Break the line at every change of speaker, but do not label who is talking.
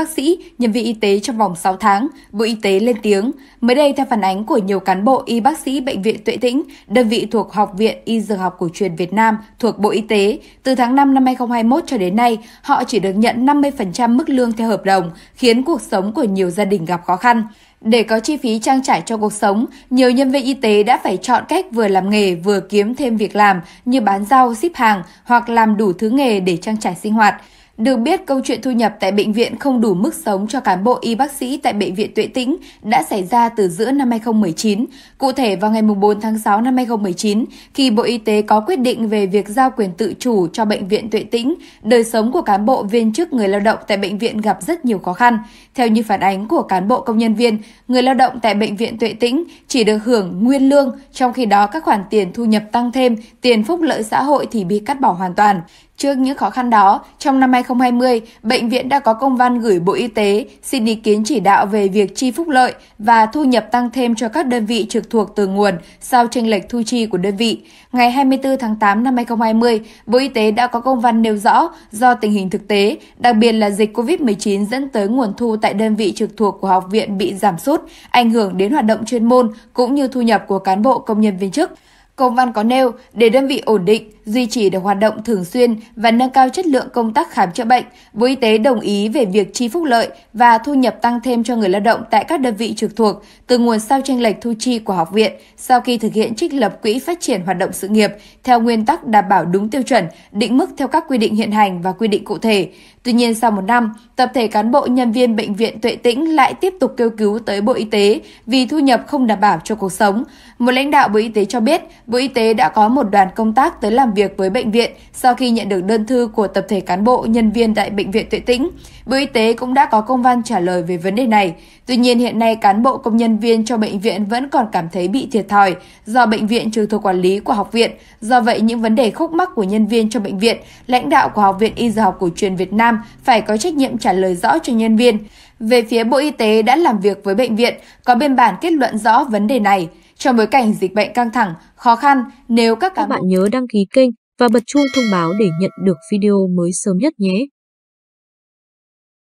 bác sĩ, nhân viên y tế trong vòng 6 tháng, Bộ Y tế lên tiếng. Mới đây, theo phản ánh của nhiều cán bộ y bác sĩ Bệnh viện Tuệ Tĩnh, đơn vị thuộc Học viện Y Dược học cổ truyền Việt Nam thuộc Bộ Y tế, từ tháng 5 năm 2021 cho đến nay, họ chỉ được nhận 50% mức lương theo hợp đồng, khiến cuộc sống của nhiều gia đình gặp khó khăn. Để có chi phí trang trải cho cuộc sống, nhiều nhân viên y tế đã phải chọn cách vừa làm nghề vừa kiếm thêm việc làm như bán rau, ship hàng hoặc làm đủ thứ nghề để trang trải sinh hoạt. Được biết, câu chuyện thu nhập tại bệnh viện không đủ mức sống cho cán bộ y bác sĩ tại Bệnh viện Tuệ Tĩnh đã xảy ra từ giữa năm 2019. Cụ thể, vào ngày 4 tháng 6 năm 2019, khi Bộ Y tế có quyết định về việc giao quyền tự chủ cho Bệnh viện Tuệ Tĩnh, đời sống của cán bộ viên chức người lao động tại bệnh viện gặp rất nhiều khó khăn. Theo như phản ánh của cán bộ công nhân viên, người lao động tại Bệnh viện Tuệ Tĩnh chỉ được hưởng nguyên lương, trong khi đó các khoản tiền thu nhập tăng thêm, tiền phúc lợi xã hội thì bị cắt bỏ hoàn toàn. Trước những khó khăn đó, trong năm 2020, bệnh viện đã có công văn gửi Bộ Y tế xin ý kiến chỉ đạo về việc chi phúc lợi và thu nhập tăng thêm cho các đơn vị trực thuộc từ nguồn sau tranh lệch thu chi của đơn vị. Ngày 24 tháng 8 năm 2020, Bộ Y tế đã có công văn nêu rõ do tình hình thực tế, đặc biệt là dịch COVID-19 dẫn tới nguồn thu tại đơn vị trực thuộc của học viện bị giảm sút, ảnh hưởng đến hoạt động chuyên môn cũng như thu nhập của cán bộ công nhân viên chức. Công văn có nêu để đơn vị ổn định, duy trì được hoạt động thường xuyên và nâng cao chất lượng công tác khám chữa bệnh, Bộ Y tế đồng ý về việc chi phúc lợi và thu nhập tăng thêm cho người lao động tại các đơn vị trực thuộc từ nguồn sao tranh lệch thu chi của học viện sau khi thực hiện trích lập quỹ phát triển hoạt động sự nghiệp theo nguyên tắc đảm bảo đúng tiêu chuẩn, định mức theo các quy định hiện hành và quy định cụ thể. Tuy nhiên sau một năm, tập thể cán bộ nhân viên bệnh viện Tuệ Tĩnh lại tiếp tục kêu cứu tới Bộ Y tế vì thu nhập không đảm bảo cho cuộc sống. Một lãnh đạo Bộ Y tế cho biết, Bộ Y tế đã có một đoàn công tác tới làm việc việc với bệnh viện sau khi nhận được đơn thư của tập thể cán bộ, nhân viên tại Bệnh viện Tuệ Tĩnh. Bộ Y tế cũng đã có công văn trả lời về vấn đề này. Tuy nhiên hiện nay cán bộ công nhân viên cho bệnh viện vẫn còn cảm thấy bị thiệt thòi do bệnh viện trừ thuộc quản lý của học viện. Do vậy những vấn đề khúc mắc của nhân viên cho bệnh viện, lãnh đạo của Học viện Y Dược học cổ truyền Việt Nam phải có trách nhiệm trả lời rõ cho nhân viên. Về phía Bộ Y tế đã làm việc với bệnh viện, có biên bản kết luận rõ vấn đề này. Trong bối cảnh dịch bệnh căng thẳng, khó khăn nếu các các bạn nhớ đăng ký kênh và bật chuông thông báo để nhận được video mới sớm nhất nhé.